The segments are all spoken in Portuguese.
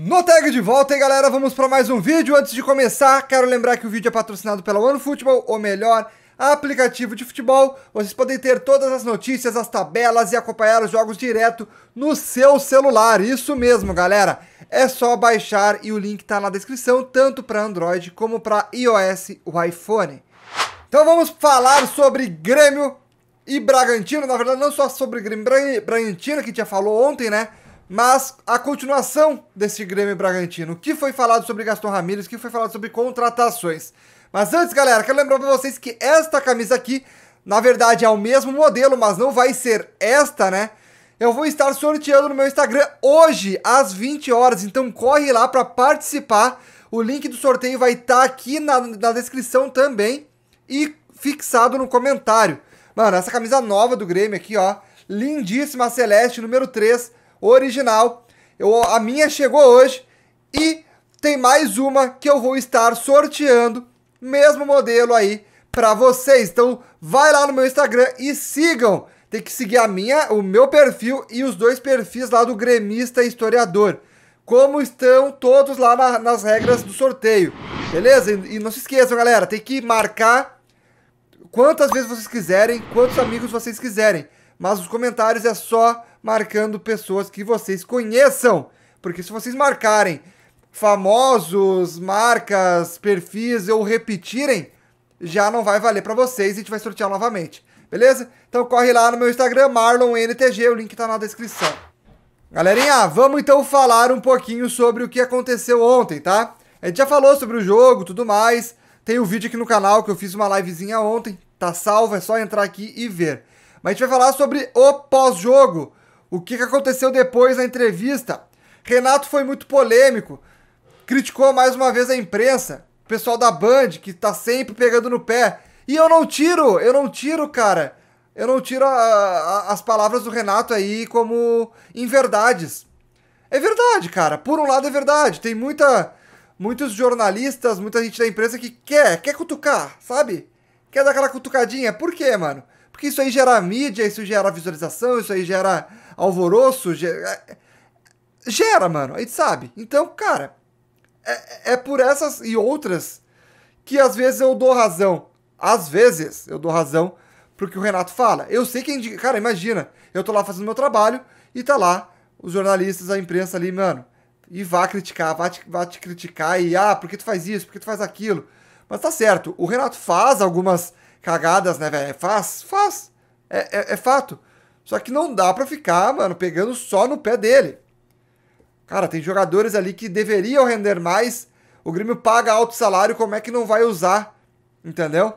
No tag de volta, hein, galera, vamos para mais um vídeo. Antes de começar, quero lembrar que o vídeo é patrocinado pela OneFootball, ou melhor, aplicativo de futebol. Vocês podem ter todas as notícias, as tabelas e acompanhar os jogos direto no seu celular. Isso mesmo, galera. É só baixar e o link está na descrição, tanto para Android como para iOS, o iPhone. Então vamos falar sobre Grêmio e Bragantino. Na verdade, não só sobre Grêmio e Bragantino, que já falou ontem, né? Mas a continuação desse Grêmio Bragantino. O que foi falado sobre Gaston Ramírez? O que foi falado sobre contratações? Mas antes, galera, quero lembrar pra vocês que esta camisa aqui, na verdade, é o mesmo modelo, mas não vai ser esta, né? Eu vou estar sorteando no meu Instagram hoje, às 20 horas. Então corre lá para participar. O link do sorteio vai estar tá aqui na, na descrição também e fixado no comentário. Mano, essa camisa nova do Grêmio aqui, ó. Lindíssima, Celeste, número 3 original. Eu, a minha chegou hoje e tem mais uma que eu vou estar sorteando, mesmo modelo aí para vocês. Então vai lá no meu Instagram e sigam. Tem que seguir a minha, o meu perfil e os dois perfis lá do gremista historiador. Como estão todos lá na, nas regras do sorteio. Beleza? E, e não se esqueçam, galera, tem que marcar quantas vezes vocês quiserem, quantos amigos vocês quiserem. Mas os comentários é só marcando pessoas que vocês conheçam. Porque se vocês marcarem famosos, marcas, perfis ou repetirem, já não vai valer para vocês e a gente vai sortear novamente. Beleza? Então corre lá no meu Instagram, MarlonNTG, o link tá na descrição. Galerinha, vamos então falar um pouquinho sobre o que aconteceu ontem, tá? A gente já falou sobre o jogo, tudo mais. Tem o um vídeo aqui no canal que eu fiz uma livezinha ontem, tá salvo, é só entrar aqui e ver. Mas a gente vai falar sobre o pós-jogo, o que aconteceu depois da entrevista? Renato foi muito polêmico, criticou mais uma vez a imprensa, o pessoal da Band, que tá sempre pegando no pé. E eu não tiro, eu não tiro, cara. Eu não tiro a, a, as palavras do Renato aí como inverdades. É verdade, cara. Por um lado é verdade. Tem muita, muitos jornalistas, muita gente da imprensa que quer, quer cutucar, sabe? Quer dar aquela cutucadinha. Por quê, mano? Porque isso aí gera mídia, isso gera visualização, isso aí gera alvoroço gera, é, gera mano. A gente sabe. Então, cara, é, é por essas e outras que às vezes eu dou razão. Às vezes eu dou razão pro que o Renato fala. Eu sei que. É cara, imagina, eu tô lá fazendo meu trabalho e tá lá os jornalistas, a imprensa ali, mano. E vá criticar, vá te, vá te criticar e, ah, por que tu faz isso, por que tu faz aquilo. Mas tá certo, o Renato faz algumas cagadas, né, velho? Faz, faz. É, é, é fato. Só que não dá para ficar, mano, pegando só no pé dele. Cara, tem jogadores ali que deveriam render mais. O Grêmio paga alto salário, como é que não vai usar? Entendeu?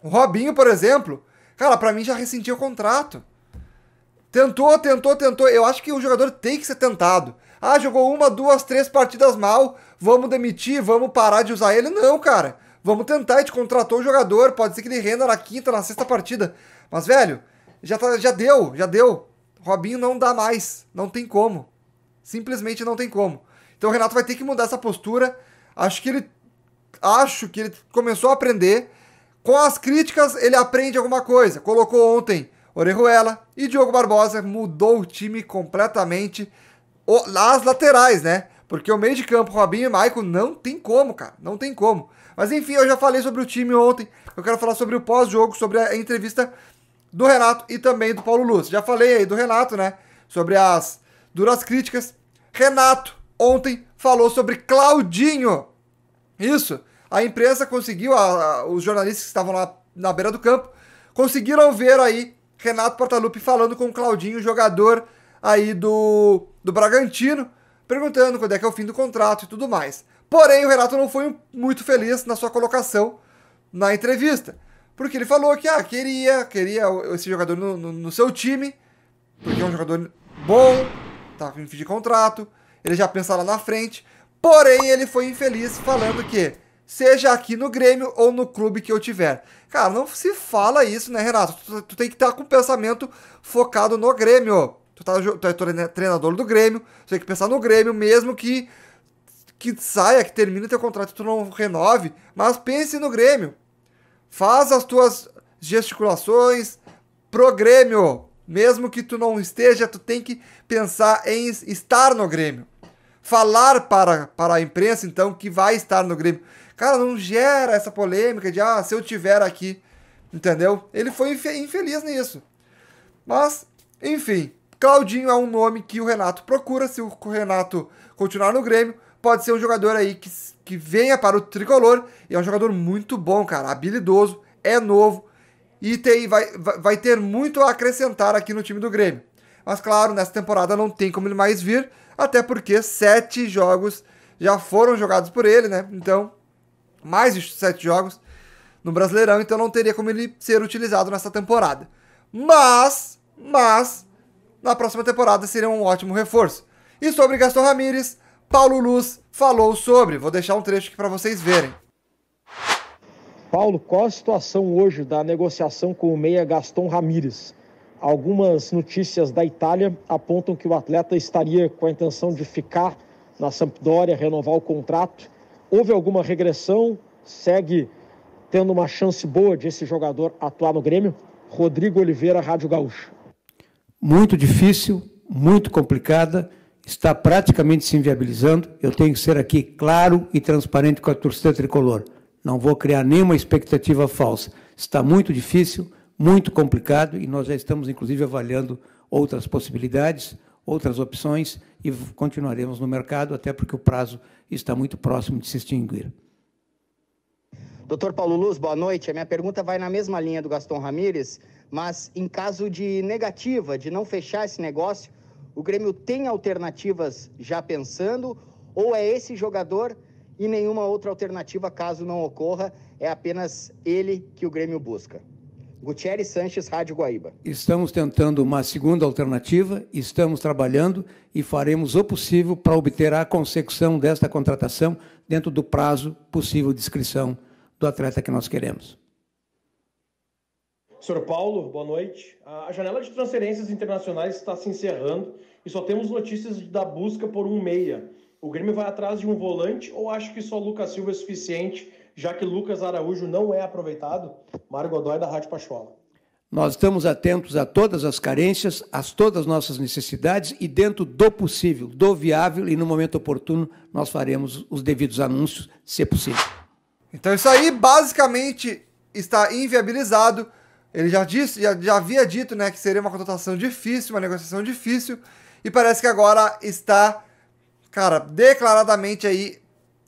O Robinho, por exemplo, cara, para mim já rescindiu o contrato. Tentou, tentou, tentou. Eu acho que o jogador tem que ser tentado. Ah, jogou uma, duas, três partidas mal. Vamos demitir, vamos parar de usar ele. Não, cara. Vamos tentar. A gente contratou o jogador. Pode ser que ele renda na quinta, na sexta partida. Mas, velho, já, tá, já deu, já deu. Robinho não dá mais. Não tem como. Simplesmente não tem como. Então o Renato vai ter que mudar essa postura. Acho que ele. Acho que ele começou a aprender. Com as críticas, ele aprende alguma coisa. Colocou ontem Orejuela e Diogo Barbosa. Mudou o time completamente. O, as laterais, né? Porque o meio de campo, Robinho e Maicon, não tem como, cara. Não tem como. Mas enfim, eu já falei sobre o time ontem. Eu quero falar sobre o pós-jogo, sobre a entrevista do Renato e também do Paulo Lúcio. Já falei aí do Renato, né? Sobre as duras críticas. Renato ontem falou sobre Claudinho. Isso. A imprensa conseguiu, a, a, os jornalistas que estavam lá na beira do campo, conseguiram ver aí Renato Portaluppi falando com o Claudinho, jogador aí do, do Bragantino, perguntando quando é que é o fim do contrato e tudo mais. Porém, o Renato não foi muito feliz na sua colocação na entrevista. Porque ele falou que ah, queria, queria esse jogador no, no, no seu time, porque é um jogador bom, tá em fim de contrato, ele já pensa lá na frente. Porém, ele foi infeliz falando que seja aqui no Grêmio ou no clube que eu tiver. Cara, não se fala isso, né, Renato? Tu, tu tem que estar tá com o pensamento focado no Grêmio. Tu, tá, tu é treinador do Grêmio, tu tem que pensar no Grêmio, mesmo que, que saia, que termine teu contrato e tu não renove. Mas pense no Grêmio. Faz as tuas gesticulações pro Grêmio. Mesmo que tu não esteja, tu tem que pensar em estar no Grêmio. Falar para, para a imprensa, então, que vai estar no Grêmio. Cara, não gera essa polêmica de, ah, se eu tiver aqui. Entendeu? Ele foi infeliz nisso. Mas, enfim, Claudinho é um nome que o Renato procura. Se o Renato continuar no Grêmio, pode ser um jogador aí que, que venha para o tricolor. E é um jogador muito bom, cara. Habilidoso, é novo e tem, vai, vai ter muito a acrescentar aqui no time do Grêmio. Mas claro, nessa temporada não tem como ele mais vir, até porque sete jogos já foram jogados por ele, né? Então, mais de sete jogos no Brasileirão, então não teria como ele ser utilizado nessa temporada. Mas, mas, na próxima temporada seria um ótimo reforço. E sobre Gaston Ramírez, Paulo Luz falou sobre. Vou deixar um trecho aqui para vocês verem. Paulo, qual a situação hoje da negociação com o meia Gaston Ramírez? Algumas notícias da Itália apontam que o atleta estaria com a intenção de ficar na Sampdoria, renovar o contrato. Houve alguma regressão? Segue tendo uma chance boa de esse jogador atuar no Grêmio? Rodrigo Oliveira, Rádio Gaúcho. Muito difícil, muito complicada está praticamente se inviabilizando. Eu tenho que ser aqui claro e transparente com a torcida tricolor. Não vou criar nenhuma expectativa falsa. Está muito difícil, muito complicado e nós já estamos, inclusive, avaliando outras possibilidades, outras opções e continuaremos no mercado, até porque o prazo está muito próximo de se extinguir. Doutor Paulo Luz, boa noite. A minha pergunta vai na mesma linha do Gaston Ramírez, mas em caso de negativa, de não fechar esse negócio, o Grêmio tem alternativas já pensando ou é esse jogador e nenhuma outra alternativa caso não ocorra, é apenas ele que o Grêmio busca. Gutierrez Sanches, Rádio Guaíba. Estamos tentando uma segunda alternativa, estamos trabalhando e faremos o possível para obter a consecução desta contratação dentro do prazo possível de inscrição do atleta que nós queremos. Senhor Paulo, boa noite. A janela de transferências internacionais está se encerrando e só temos notícias da busca por um meia. O Grêmio vai atrás de um volante ou acho que só Lucas Silva é suficiente, já que Lucas Araújo não é aproveitado? Mário Godoy, da Rádio Pachola. Nós estamos atentos a todas as carências, a todas as nossas necessidades e, dentro do possível, do viável e no momento oportuno, nós faremos os devidos anúncios, se é possível. Então, isso aí basicamente está inviabilizado ele já disse, já, já havia dito, né, que seria uma contratação difícil, uma negociação difícil, e parece que agora está, cara, declaradamente aí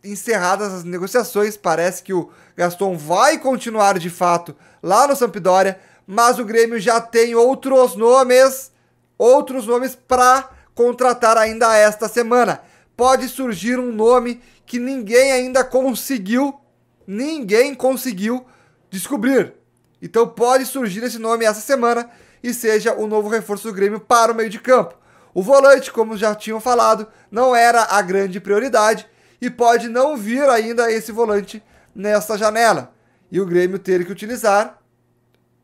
encerradas as negociações. Parece que o Gaston vai continuar de fato lá no Sampdoria, mas o Grêmio já tem outros nomes, outros nomes para contratar ainda esta semana. Pode surgir um nome que ninguém ainda conseguiu, ninguém conseguiu descobrir. Então pode surgir esse nome essa semana e seja o novo reforço do Grêmio para o meio de campo. O volante, como já tinham falado, não era a grande prioridade e pode não vir ainda esse volante nessa janela. E o Grêmio ter que utilizar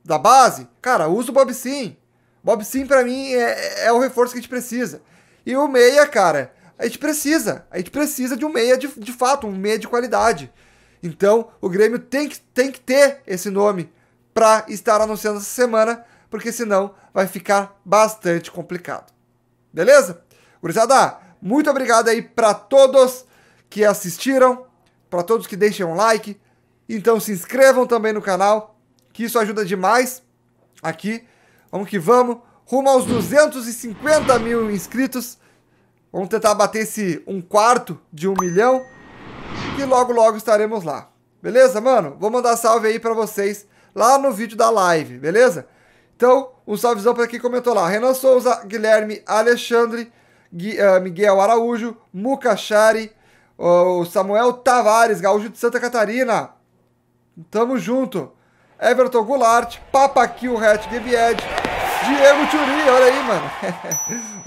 da base. Cara, usa o Bob Sim. Bob Sim, pra mim, é, é o reforço que a gente precisa. E o meia, cara, a gente precisa. A gente precisa de um meia de, de fato, um meia de qualidade. Então, o Grêmio tem que, tem que ter esse nome para estar anunciando essa semana, porque senão vai ficar bastante complicado. Beleza? Gurizada, muito obrigado aí para todos que assistiram, para todos que deixam um like. Então se inscrevam também no canal, que isso ajuda demais aqui. Vamos que vamos, rumo aos 250 mil inscritos. Vamos tentar bater esse um quarto de um milhão. E logo, logo estaremos lá. Beleza, mano? Vou mandar salve aí para vocês lá no vídeo da live, beleza? Então, um salvezão para quem comentou lá. Renan Souza, Guilherme Alexandre, Gui, uh, Miguel Araújo, Mucachari, uh, Samuel Tavares, Gaúcho de Santa Catarina. Tamo junto. Everton Goulart, Papaquil Red Gevied, Diego Turi, olha aí, mano.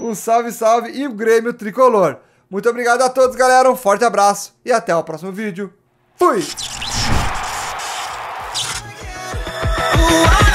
um salve, salve e o Grêmio Tricolor. Muito obrigado a todos, galera. Um forte abraço e até o próximo vídeo. Fui! why